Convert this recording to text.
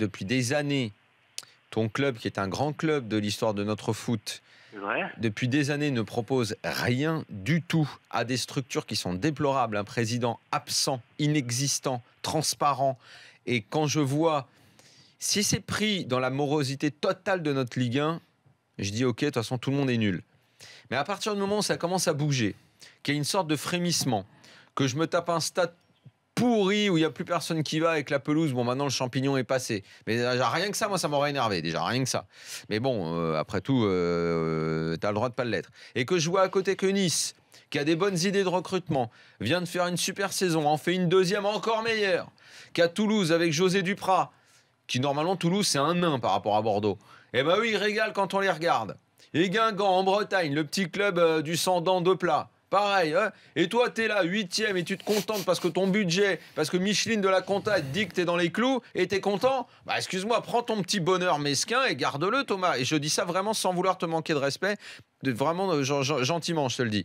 depuis des années, ton club, qui est un grand club de l'histoire de notre foot, depuis des années ne propose rien du tout à des structures qui sont déplorables. Un président absent, inexistant, transparent. Et quand je vois, si c'est pris dans la morosité totale de notre Ligue 1, je dis ok, de toute façon tout le monde est nul. Mais à partir du moment où ça commence à bouger, qu'il y a une sorte de frémissement, que je me tape un stade pourri où il n'y a plus personne qui va avec la pelouse, bon, maintenant le champignon est passé. Mais déjà, euh, rien que ça, moi, ça m'aurait énervé, déjà, rien que ça. Mais bon, euh, après tout, euh, tu as le droit de pas l'être. Et que je vois à côté que Nice, qui a des bonnes idées de recrutement, vient de faire une super saison, en fait une deuxième encore meilleure, qu'à Toulouse avec José Duprat, qui normalement, Toulouse, c'est un nain par rapport à Bordeaux. Eh ben oui, il régale quand on les regarde. Et Guingamp en Bretagne, le petit club du dents de plat pareil. Hein. et toi, tu es là, huitième, et tu te contentes parce que ton budget, parce que Micheline de la compta dit que tu es dans les clous, et tu es content Bah, excuse-moi, prends ton petit bonheur mesquin et garde-le, Thomas. Et je dis ça vraiment sans vouloir te manquer de respect, vraiment euh, gentiment, je te le dis.